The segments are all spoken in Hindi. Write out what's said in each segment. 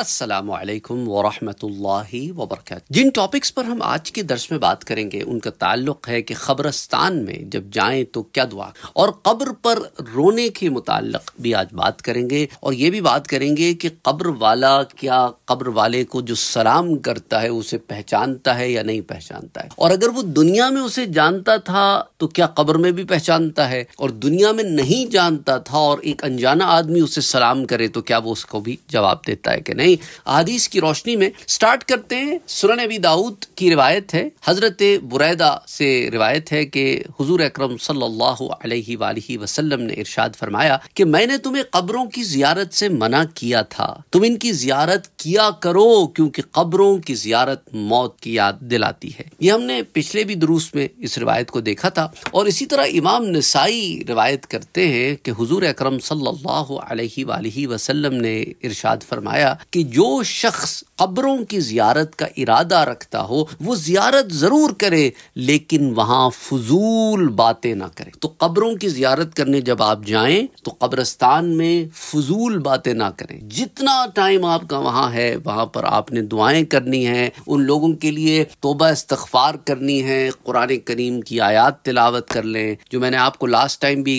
असलकम वरहि वबरक जिन टॉपिक्स पर हम आज के दर्श में बात करेंगे उनका ताल्लुक है कि खबरस्तान में जब जाएं तो क्या दुआ और कब्र पर रोने के मुतालक भी आज बात करेंगे और ये भी बात करेंगे कि कब्र वाला क्या कब्र वाले को जो सलाम करता है उसे पहचानता है या नहीं पहचानता है और अगर वो दुनिया में उसे जानता था तो क्या कब्र में भी पहचानता है और दुनिया में नहीं जानता था और एक अनजाना आदमी उसे सलाम करे तो क्या वो उसको भी जवाब देता है कि नहीं नहीं अदीस की रोशनी में स्टार्ट करते हैं सुरन अबी दाऊद की रिवायत है हज़रत बुरैदा से रिवायत है कि हुजूर अकरम सल्लल्लाहु अलैहि वालिहि वसल्लम ने इरशाद फरमाया कि मैंने तुम्हें कब्रों की जियारत से मना किया था तुम इनकी जियारत किया करो क्योंकि कब्रों की जियारत मौत की याद दिलाती है ये हमने पिछले भी दुरूस में इस रिवायत को देखा था और इसी तरह इमाम नसाई रिवायत करते हैं कि हुजूर अकरम सल्लल्लाहु अलैहि वालिहि वसल्लम ने इरशाद फरमाया कि जो शख्स कब्रों की ज़ियारत का इरादा रखता हो वो ज़ियारत ज़रूर करे लेकिन वहाँ फजूल बातें ना करें तो कब्रों की ज़ियारत करने जब आप जाएं तो कब्रस्तान में फजूल बातें ना करें जितना टाइम आपका वहाँ है वहाँ पर आपने दुआएं करनी हैं उन लोगों के लिए तोबा इस्तफार करनी है कुरान करीम की आयात तिलावत कर लें जो मैंने आपको लास्ट टाइम भी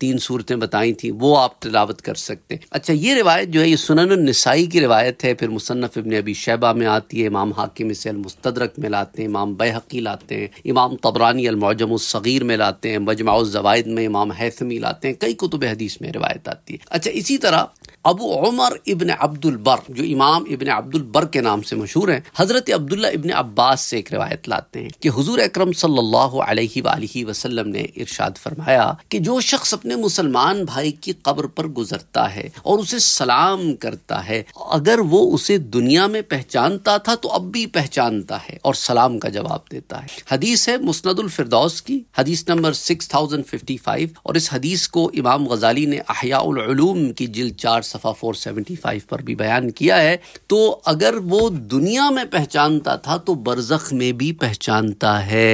तीन सूरतें बताई थी वो आप तिलावत कर सकते हैं अच्छा ये रिवायत जो है ये सुनन नसाई की रिवायत है फिर मुसन्फ़ इबन अबी शैबा में आती है इमाम हाकिम इसे अलमस्तरक में लाते हैं इमाम बहकी लाते हैं इमाम तबरानी अलमौजमसग़ीर में लाते हैं मजमाउज़वायद में इमाम हैसमी लाते हैं कई कुतुब हदीस में रिवायत आती है अच्छा इसी तरह अबू उमर इबन बर जो इमाम इबन बर के नाम से मशहूर हैं हज़रत अब्दुल्ला इबन अब्बास से एक रिवायत लाते हैं कि हजूर अक्रम वसल्लम ने इरशाद फरमाया कि जो शख्स अपने मुसलमान भाई की कब्र पर गुजरता है और उसे सलाम करता है अगर वो उसे दुनिया में पहचानता था तो अब भी पहचानता है और सलाम का जवाब देता है हदीस है मुस्नदुल फिरदौस की हदीस number six thousand fifty five और इस हदीस को इमाम गजाली ने अहियालूम की जिल चार सफ़ा 475 पर भी बयान किया है तो अगर वो दुनिया में पहचानता था तो बरज़ख में भी पहचानता है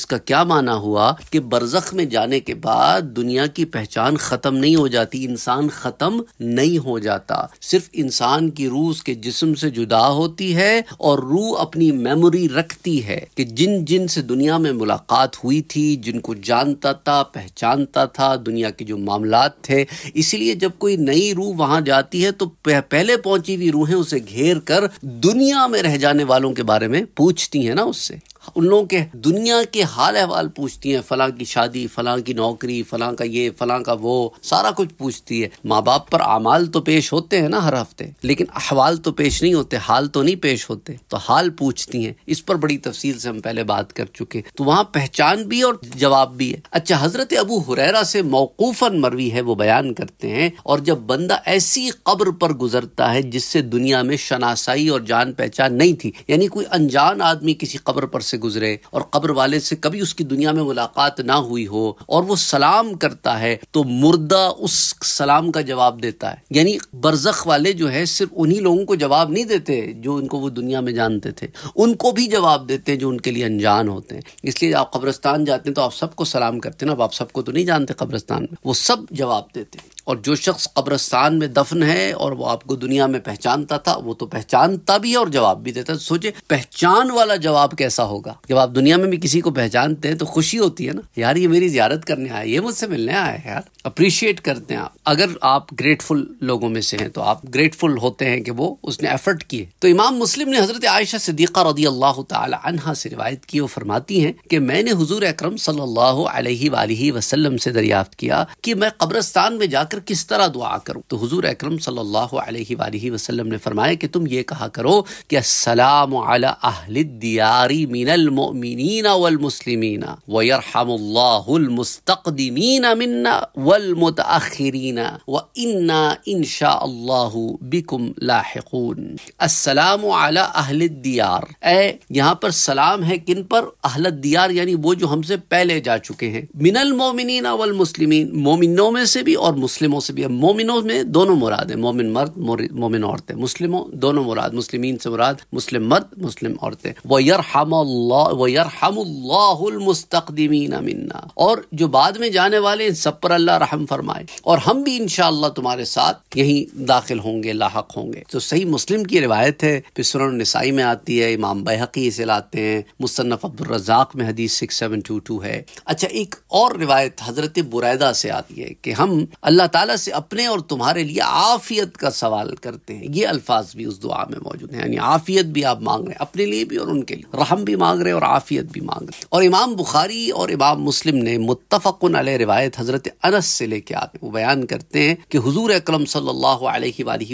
इसका क्या माना हुआ कि बरज़ख में जाने के बाद दुनिया की पहचान ख़त्म नहीं हो जाती इंसान ख़त्म नहीं हो जाता सिर्फ इंसान की रूह उसके जिस्म से जुदा होती है और रूह अपनी मेमोरी रखती है कि जिन जिन से दुनिया में मुलाकात हुई थी जिनको जानता था पहचानता था दुनिया के जो मामला थे इसलिए जब कोई नई रूह वहां वहां जाती है तो पहले पहुंची हुई रूहें उसे घेर कर दुनिया में रह जाने वालों के बारे में पूछती है ना उससे उन लोगों के दुनिया के हाल अहवाल पूछती हैं फलां की शादी फलां की नौकरी फलां का ये फलां का वो सारा कुछ पूछती है माँ बाप पर अमाल तो पेश होते हैं ना हर हफ्ते लेकिन अहवाल तो पेश नहीं होते हाल तो नहीं पेश होते तो हाल पूछती हैं इस पर बड़ी तफसील से हम पहले बात कर चुके तो वहाँ पहचान भी और जवाब भी है अच्छा हजरत अबू हुरैरा से मौकूफन मरवी है वो बयान करते हैं और जब बंदा ऐसी कब्र पर गुजरता है जिससे दुनिया में शनासाई और जान पहचान नहीं थी यानी कोई अनजान आदमी किसी कब्र पर से गुजरे और कब्र वाले से कभी उसकी दुनिया में मुलाकात ना हुई हो और वो सलाम करता है तो मुर्दा उस सलाम का जवाब देता है यानी बरजख वाले जो है सिर्फ उन्हीं लोगों को जवाब नहीं देते जो उनको वो दुनिया में जानते थे उनको भी जवाब देते हैं जो उनके लिए अनजान होते हैं इसलिए आप कब्रस्तान जाते हैं तो आप सबको सलाम करते हैं ना आप सबको तो नहीं जानते कब्रस्तान में वो सब जवाब देते हैं और जो शख्स कब्रस्तान में दफन है और वो आपको दुनिया में पहचानता था वो तो पहचानता भी है और जवाब भी देता है तो सोचे पहचान वाला जवाब कैसा होगा जब आप दुनिया में भी किसी को पहचानते हैं तो खुशी होती है ना यार ये मेरी ज्यारत करने आए ये मुझसे मिलने आए यार अप्रिशिएट करते हैं आप अगर आप ग्रेटफुल लोगों में से हैं तो आप ग्रेटफुल होते हैं कि वो उसने एफर्ट किए तो इमाम मुस्लिम ने हजरत आयशा सदीक़ा रदी अल्लाह तहा से रिवायत की वो फरमाती हैं कि मैंने हजूर अक्रम सल्लल्लाहु अलैहि वसल्लम से दरियाफ्त किया कि मैं कब्रस्तान में जाकर कर किस तरह दुआ करूँ तो हुजूर अकरम सल्लल्लाहु अलैहि वालिहि वसल्लम ने फरमाया कि तुम ये कहा करो कि अस्सलाम अला असलम दियारी मिनल मोमिना वल मुस्लिमीन व मुस्लिमीना मुस्तकदिमीन मिन्ना वल मुतअखरीना व इन्ना इंशा अल्लाह बिकुम लाहिकून अस्सलाम अला अहल दियार ए यहां पर सलाम है किन पर अहल दियार यानी वो जो हमसे पहले जा चुके हैं मिनल मोमिनीन वल मुस्लिमीन मोमिनों में से भी और मुस्लिम मुस्लिमों से भी है मोमिनों में दोनों मुराद है मोमिन मर्द मोमिन औरतें मुस्लिमों दोनों मुराद मुस्लिमीन से मुराद मुस्लिम मर्द मुस्लिम औरतें वरहमल्लामस्तमीन मिन्ना और जो बाद में जाने वाले इन सब पर अल्लाह रहम फरमाए और हम भी इन तुम्हारे साथ यही दाखिल होंगे लाक होंगे तो सही मुस्लिम की रिवायत है फिर नसाई में आती है इमाम बहकी इसे लाते हैं मुसनफ़ अब्दुलरजाक में हदीस सिक्स सेवन टू टू है अच्छा एक और रिवायत हज़रत बुरैदा से आती है कि हम अल्लाह ताला से अपने और तुम्हारे लिए आफियत का सवाल करते हैं ये अल्फाज भी उस दुआ में मौजूद हैं यानी आफियत भी आप मांग रहे हैं अपने लिए भी और उनके लिए रहम भी मांग रहे हैं और आफियत भी मांग रहे हैं और इमाम बुखारी और इमाम मुस्लिम ने मुतफ़न अल रिवायत हज़रत अनस से लेके आते वो बयान करते हैं कि हजूर अक्रम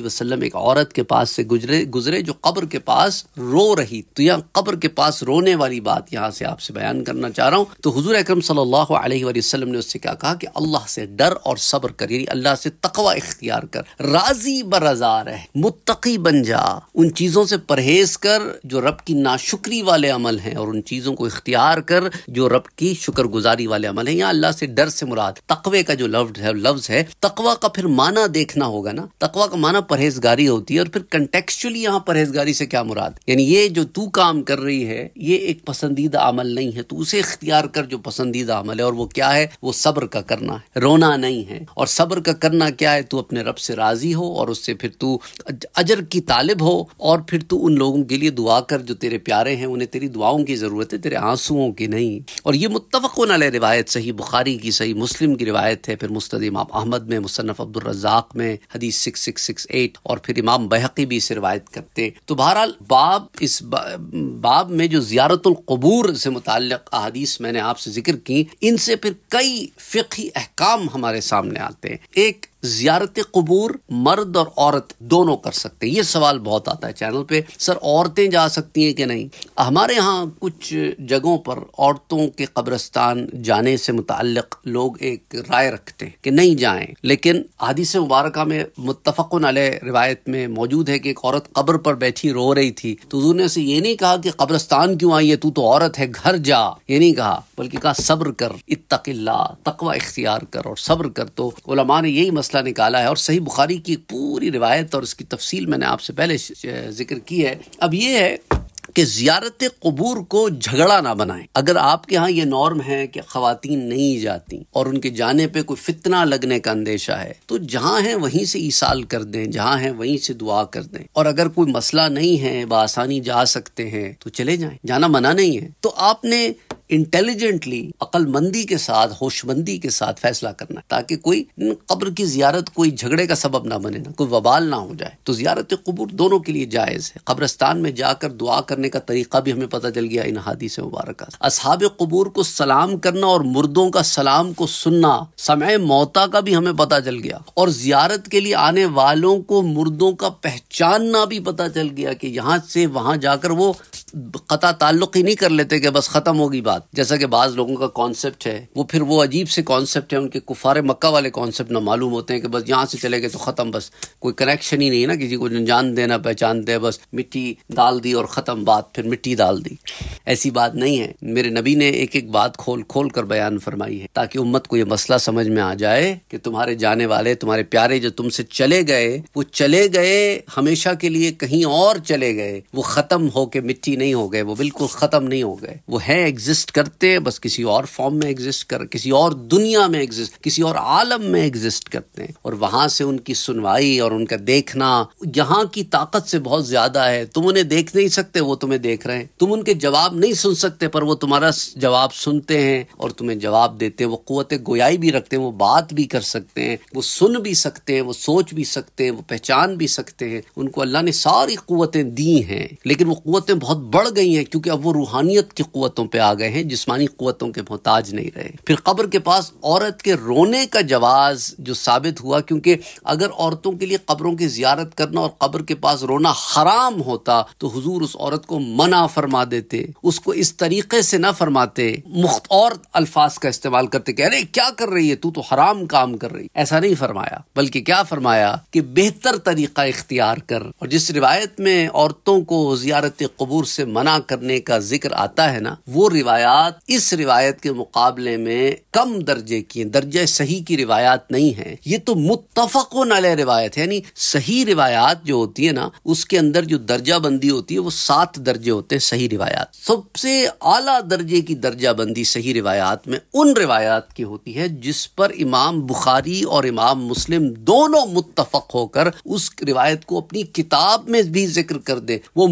वसलम एक औरत के पास से गुजरे गुजरे जो कब्र के पास रो रही तो यहाँ कब्र के पास रोने वाली बात यहाँ से आपसे बयान करना चाह रहा हूँ तो हजूर अक्रम सल्ला वसलम ने उससे क्या कहा कि अल्लाह से डर और सब्र कर अल्लाह से तकवा इख्तियार कर राजी बरजा रह मुत्तकी बन जा उन चीज़ों से परहेज कर जो रब की नाशुक्री वाले अमल हैं और उन चीज़ों को इख्तियार कर जो रब की शुक्रगुजारी वाले अमल हैं या अल्लाह से डर से मुराद तकवे का जो लफ्ज है लफ्ज है तकवा का फिर माना देखना होगा ना तकवा का माना परहेजगारी होती है और फिर कंटेक्चुअली यहाँ परहेजगारी से क्या मुराद यानी ये जो तू काम कर रही है ये एक पसंदीदा अमल नहीं है तू उसे इख्तियार कर जो पसंदीदा अमल है और वो क्या है वो सब्र का करना है रोना नहीं है और सब्र अमर का करना क्या है तू अपने रब से राज़ी हो और उससे फिर तू अजर की तालिब हो और फिर तू उन लोगों के लिए दुआ कर जो तेरे प्यारे हैं उन्हें तेरी दुआओं की ज़रूरत है तेरे आंसुओं की नहीं और ये मुतफ़ नल रिवायत सही बुखारी की सही मुस्लिम की रिवायत है फिर मुस्तद इमाम अहमद में मुसनफ़ अब्दुलरजाक में हदीस सिक्स सिक्स सिक्स एट और फिर इमाम बहकी भी इसे रिवायत करते तो बहरहाल बाब इस बाब में जो ज़ियारतुल्कबूर से मुतल अदीस मैंने आपसे जिक्र की इनसे फिर कई फ़िकी अहकाम हमारे सामने आते हैं Ik जियारत कबूर मर्द और औरत दोनों कर सकते हैं ये सवाल बहुत आता है चैनल पे सर औरतें जा सकती हैं कि नहीं हमारे यहाँ कुछ जगहों पर औरतों के कब्रस्तान जाने से मुतक लोग एक राय रखते हैं कि नहीं जाएं लेकिन हादिस मुबारक में मुतफ़न अल रिवायत में मौजूद है कि एक औरत कब्र पर बैठी रो रही थी तो उन्होंने ये नहीं कहा कि कब्रस्तान क्यों आई है तू तो औरत है घर जा ये नहीं कहा बल्कि कहा सब्र कर इतकिल्ला तकवा इख्तियार कर और सब्र कर तो ने यही मस मसला निकाला है और सही बुखारी की पूरी रिवायत और उसकी तफसील मैंने आपसे पहले जिक्र की है अब ये है कि जियारत कबूर को झगड़ा ना बनाए अगर आपके यहाँ ये नॉर्म है कि खातन नहीं जाती और उनके जाने पे कोई फितना लगने का अंदेशा है तो जहाँ है वहीं से ईसाल कर दें जहाँ है वहीं से दुआ कर दें और अगर कोई मसला नहीं है बसानी जा सकते हैं तो चले जाए जाना मना नहीं है तो आपने इंटेलिजेंटली अकलमंदी के साथ होशमंदी के साथ फैसला करना ताकि कोई कब्र की जियारत कोई झगड़े का सबब ना बने ना कोई वबाल ना हो जाए तो जियारत कबूर दोनों के लिए जायज़ है कब्रस्तान में जाकर दुआ करने का तरीका भी हमें पता चल गया इन हादी से मुबारक असहाब कबूर को सलाम करना और मुर्दों का सलाम को सुनना समय मौता का भी हमें पता चल गया और जियारत के लिए आने वालों को मुर्दों का पहचानना भी पता चल गया कि यहाँ से वहां जाकर वो कता ताल्लुक ही नहीं कर लेते कि बस ख़त्म होगी बात बाद जैसा कि बाज़ लोगों का कॉन्सेप्ट है वो फिर वो अजीब से कॉन्सेप्ट है उनके कुफार मक्का वाले कॉन्सेप्ट ना मालूम होते हैं कि बस यहाँ से चले गए तो ख़त्म बस कोई कनेक्शन ही नहीं ना किसी को जान देना पहचान दे बस मिट्टी डाल दी और ख़त्म बात फिर मिट्टी डाल दी ऐसी बात नहीं है मेरे नबी ने एक एक बात खोल खोल कर बयान फरमाई है ताकि उम्मत को ये मसला समझ में आ जाए कि तुम्हारे जाने वाले तुम्हारे प्यारे जो तुमसे चले गए वो चले गए हमेशा के लिए कहीं और चले गए वो ख़त्म होके मिट्टी नहीं हो गए वो बिल्कुल ख़त्म नहीं हो गए वो है एग्जिस्ट एग्जिस्ट करते बस किसी और फॉर्म में एग्जिस्ट कर किसी और दुनिया में एग्जिस्ट किसी और आलम में एग्जिस्ट करते हैं और वहां से उनकी सुनवाई और उनका देखना यहाँ की ताकत से बहुत ज्यादा है तुम उन्हें देख नहीं सकते वो तुम्हें देख रहे हैं तुम उनके जवाब नहीं सुन सकते पर वो तुम्हारा जवाब सुनते हैं और तुम्हें जवाब देते हैं वो कुत गोयाई भी रखते हैं वो बात भी कर सकते हैं वो सुन भी सकते हैं वो सोच भी सकते हैं वो पहचान भी सकते हैं उनको अल्लाह ने सारी कुतें दी हैं लेकिन वो कुतें बहुत बढ़ गई हैं क्योंकि अब वो रूहानियत की कुतों पर आ गए हैं हैं जिस्मानी कुतों के मोहताज नहीं रहे फिर कब्र के पास औरत के रोने का जवाब जो साबित हुआ क्योंकि अगर औरतों के लिए कब्रों की जियारत करना और कब्र के पास रोना हराम होता तो हुजूर उस औरत को मना फरमा देते उसको इस तरीके से ना फरमाते मुख्त और अल्फाज का इस्तेमाल करते कि अरे क्या कर रही है तू तो हराम काम कर रही ऐसा नहीं फरमाया बल्कि क्या फरमाया कि बेहतर तरीका इख्तियार कर और जिस रिवायत में औरतों को जियारत कबूर से मना करने का जिक्र आता है ना वो रिवायत रिवायात इस रिवायत के मुकाबले में कम दर्जे की दर्जे सही की रिवायात नहीं है ये तो मुतफक नाले रिवायत है यानी सही रिवायात जो होती है ना उसके अंदर जो दर्जा बंदी होती है वो सात दर्जे होते हैं सही रिवायात सबसे आला दर्जे की दर्जा बंदी सही रिवायात में उन रिवायात की होती है जिस पर इमाम बुखारी और इमाम मुस्लिम दोनों मुतफक होकर उस रिवायत को अपनी किताब में भी जिक्र कर दे वो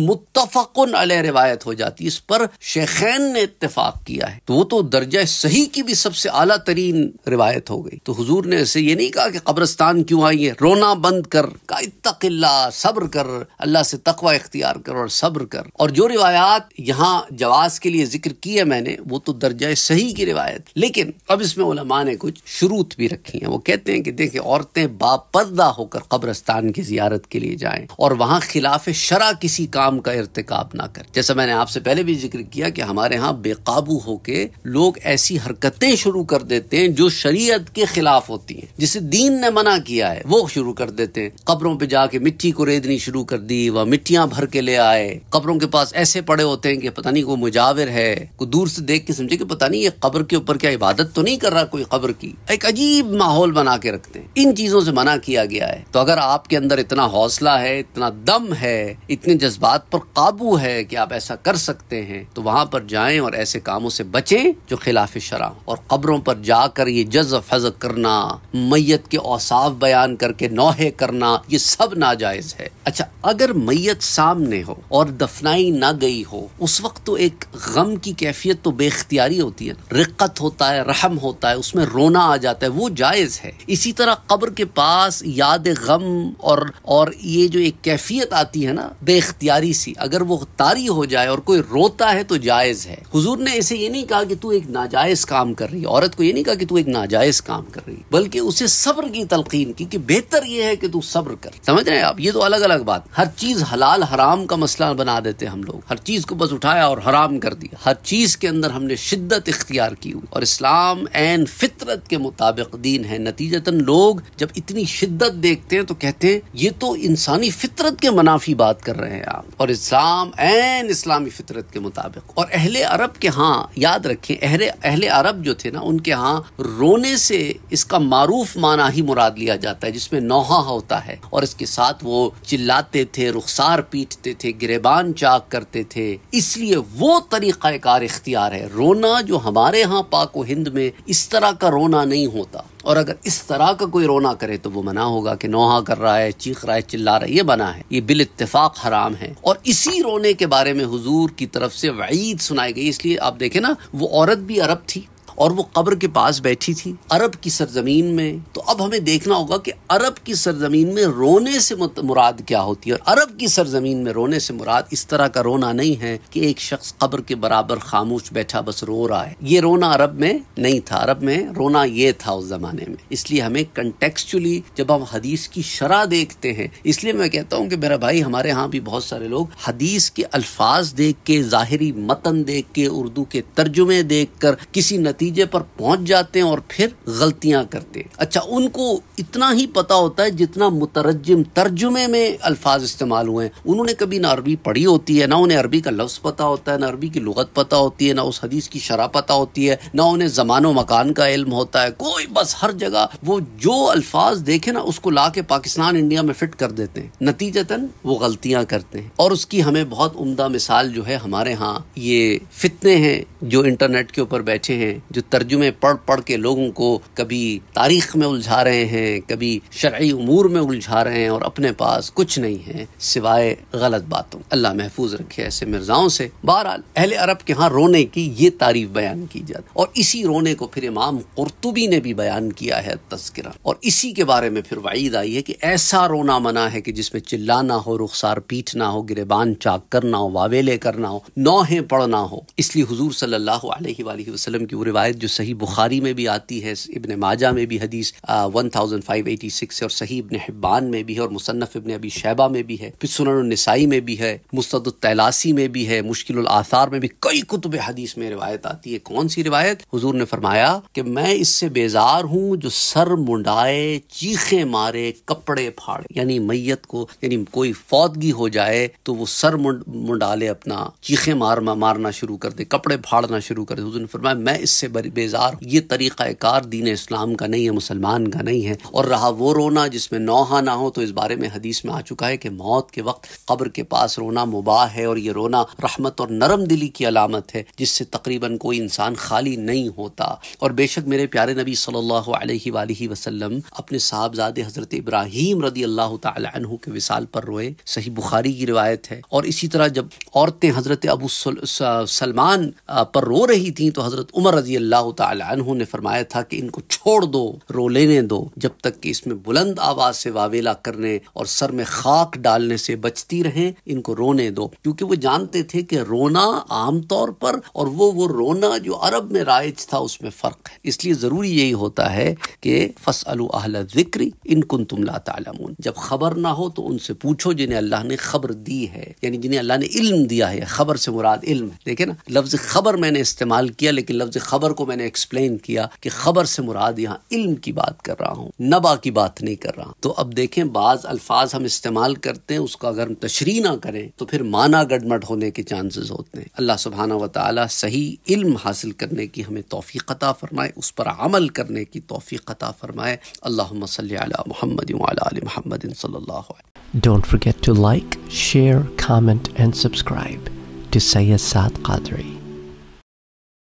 अल रिवायत हो जाती है इस पर शेखैन ने इतफाक पाक किया है तो वो तो दर्जा सही की भी सबसे आला तरीन रिवायत हो गई तो हुजूर ने ऐसे ये नहीं कहा कि कब्रस्तान क्यों आई है रोना बंद कर का सब्र कर अल्लाह से तकवा इख्तियार कर और सब्र कर और जो रिवायात यहाँ जवाब के लिए जिक्र की है मैंने वो तो दर्जा सही की रिवायत लेकिन अब इसमें उलमा ने कुछ शुरूत भी रखी है वो कहते हैं कि देखे औरतें बापर्दा होकर कब्रस्तान की जियारत के लिए जाए और वहाँ खिलाफ शरा किसी काम का इरतकब ना करें जैसा मैंने आपसे पहले भी जिक्र किया कि हमारे यहाँ बेक काबू होके लोग ऐसी हरकतें शुरू कर देते हैं जो शरीयत के खिलाफ होती हैं जिसे दीन ने मना किया है वो शुरू कर देते हैं कब्रों पे जाके मिट्टी को रेदनी शुरू कर दी वह मिट्टियां भर के ले आए कब्रों के पास ऐसे पड़े होते हैं कि पता नहीं वो मुजाविर है को दूर से देख के समझे कि पता नहीं ये कब्र के ऊपर क्या इबादत तो नहीं कर रहा कोई कब्र की एक अजीब माहौल बना के रखते हैं इन चीजों से मना किया गया है तो अगर आपके अंदर इतना हौसला है इतना दम है इतने जज्बात पर काबू है कि आप ऐसा कर सकते हैं तो वहां पर जाए और ऐसे ऐसे कामों से बचें जो खिलाफ शरा और कब्रों पर जाकर ये जज फज करना मैयत के औसाफ बयान करके नौहे करना ये सब नाजायज है अच्छा अगर मैयत सामने हो और दफनाई ना गई हो उस वक्त तो एक गम की कैफियत तो बेख्तियारी होती है रिक्कत होता है रहम होता है उसमें रोना आ जाता है वो जायज़ है इसी तरह कब्र के पास याद गम और और ये जो एक कैफियत आती है ना बेख्तियारी सी अगर वो तारी हो जाए और कोई रोता है तो जायज़ है हुजूर ने इसे ये नहीं कहा कि तू एक नाजायज काम कर रही है औरत को ये नहीं कहा कि तू एक नाजायज काम कर रही है बल्कि उसे सब्र की तलकीन की कि बेहतर ये है कि तू सब्र कर समझ रहे हैं आप ये तो अलग अलग बात हर चीज हलाल हराम का मसला बना देते हम लोग हर चीज को बस उठाया और हराम कर दिया हर चीज के अंदर हमने शिद्दत इख्तियार की हुई और इस्लाम एन फितरत के मुताबिक दीन है नतीजतन लोग जब इतनी शिद्दत देखते हैं तो कहते हैं ये तो इंसानी फितरत के मनाफी बात कर रहे हैं आप और इस्लाम एन इस्लामी फितरत के मुताबिक और अहले अरब के हाँ याद रखें अहले अहले अरब जो थे ना उनके यहाँ रोने से इसका मारूफ माना ही मुराद लिया जाता है जिसमें नोहा होता है और इसके साथ वो चिल्लाते थे रुखसार पीटते थे गिरेबान चाक करते थे इसलिए वो तरीक़ाकार इख्तियार है रोना जो हमारे यहाँ पाक हिंद में इस तरह का रोना नहीं होता और अगर इस तरह का कोई रोना करे तो वो मना होगा कि नोहा कर रहा है चीख रहा है चिल्ला रहा है ये बना है ये बिल इतफाक हराम है और इसी रोने के बारे में हुजूर की तरफ से वईद सुनाई गई इसलिए आप देखें ना वो औरत भी अरब थी और वो कब्र के पास बैठी थी अरब की सरजमीन में तो अब हमें देखना होगा कि अरब की सरजमीन में रोने से मुराद क्या होती है और अरब की सरजमीन में रोने से मुराद इस तरह का रोना नहीं है कि एक शख्स कब्र के बराबर खामोश बैठा बस रो रहा है ये रोना अरब में नहीं था अरब में रोना ये था उस जमाने में इसलिए हमें कंटेक्चुअली जब हम हदीस की शरा देखते हैं इसलिए मैं कहता हूँ कि मेरा भाई हमारे यहाँ भी बहुत सारे लोग हदीस के अल्फाज देख के जाहिर मतन देख के उर्दू के तर्जुमे देख कर किसी नतीजे नतीजे पर पहुंच जाते हैं और फिर गलतियां करते हैं अच्छा उनको इतना ही पता होता है जितना मुतरजम तर्जुमे में अल्फाज इस्तेमाल हुए हैं उन्होंने कभी ना अरबी पढ़ी होती है ना उन्हें अरबी का लफ्ज़ पता होता है ना अरबी की लगत पता होती है ना उस हदीस की शराह पता होती है ना उन्हें जमान व मकान का इल्म होता है कोई बस हर जगह वो जो अल्फाज देखे ना उसको ला के पाकिस्तान इंडिया में फिट कर देते हैं नतीजतन वो गलतियां करते हैं और उसकी हमें बहुत उम्दा मिसाल जो है हमारे यहाँ ये फितने हैं जो इंटरनेट के ऊपर बैठे हैं जो तर्जुमे पढ़ पढ़ के लोगों को कभी तारीख में उलझा रहे हैं कभी शर्य उमूर में उलझा रहे हैं और अपने पास कुछ नहीं है सिवाय गलत बातों अल्लाह महफूज रखे ऐसे मिर्जाओं से बहरहाल अहल अरब के यहाँ रोने की ये तारीफ बयान की जाती और इसी रोने को फिर इमाम कुरतुबी ने भी बयान किया है तस्करा और इसी के बारे में फिर वाइद आई है कि ऐसा रोना मना है कि जिसमें चिल्लाना हो रुखसार पीटना हो गिरबान चाक करना हो वावेले करना हो नौहें पढ़ना हो इसलिए हजूर सल्लल्लाहु अलैहि वसल्लम की वो रिवायत जो सही बुखारी में भी आती है इबन माजा में भी हदीस वन थाउजेंड फाइव और सही इबन हिब्बान में भी है और मुसन्फ़ इबन अबी शैबा में भी है फिर सुनन नसाई में भी है मुस्तद तैलासी में भी है मुश्किल आसार में भी कई कुतुब हदीस में रिवायत आती है कौन सी रिवायत हजूर ने फरमाया कि मैं इससे बेजार हूँ जो सर मुंडाए चीखे मारे कपड़े फाड़े यानी मैयत को यानी कोई फौतगी हो जाए तो वो सर मुंडाले अपना चीखे मार मारना शुरू कर दे कपड़े फाड़ना शुरू कर दे हजूर ने फरमाया मैं इससे बेजार ये तरीक़ा कार दीन इस्लाम का नहीं है मुसलमान का नहीं है और रहा वो रोना जिसमें नौहा ना हो तो इस बारे में हदीस में आ चुका है कि मौत के वक्त कब्र के पास रोना मुबाह है और ये रोना रहमत और नरम दिली की अलामत है जिससे तकरीबन कोई इंसान खाली नहीं होता और बेशक मेरे प्यारे नबी सल्लल्लाहु अलैहि वसल्लम अपने साहबजादे हजरत इब्राहिम रदी अल्लाह तहु के विसाल पर रोए सही बुखारी की रिवायत है और इसी तरह जब औरतें हजरत अबू सलमान पर रो रही थी तो हजरत उमर रजी अल्लाह ने फरमाया था कि इनको छोड़ दो रो लेने दो जब तक कि इसमें बुलंद आवाज से वावेला करने और सर में खाक डालने से बचती रहे इनको रोने दो क्योंकि वो जानते थे कि रोना आमतौर पर और वो वो रोना जो अरब में राइज था उसमें फ़र्क है इसलिए ज़रूरी यही होता है कि फस अलिक्री इनकुन तुम लामून जब खबर ना हो तो उनसे पूछो जिन्हें अल्लाह ने खबर दी है यानी जिन्हें अल्लाह ने इल्म दिया है खबर से मुराद इल्म है देखे ना लफ्ज़ खबर मैंने इस्तेमाल किया लेकिन लफ्ज़ खबर खबर को मैंने एक्सप्लेन किया कि खबर से मुराद यहाँ इल्म की बात कर रहा हूँ नबा की बात नहीं कर रहा तो अब देखें बाज अल्फाज हम इस्तेमाल करते हैं उसका अगर हम तशरी ना करें तो फिर माना गडमट होने के चांसेस होते हैं अल्लाह सुबहाना व ताली सही इल्म हासिल करने की हमें तोफ़ी अता फरमाए उस पर अमल करने की तोफ़ी अता फरमाए अल्लाह Mahmad Mahmad Don't forget to like, share, comment and subscribe to Sayyid Saad Qadri.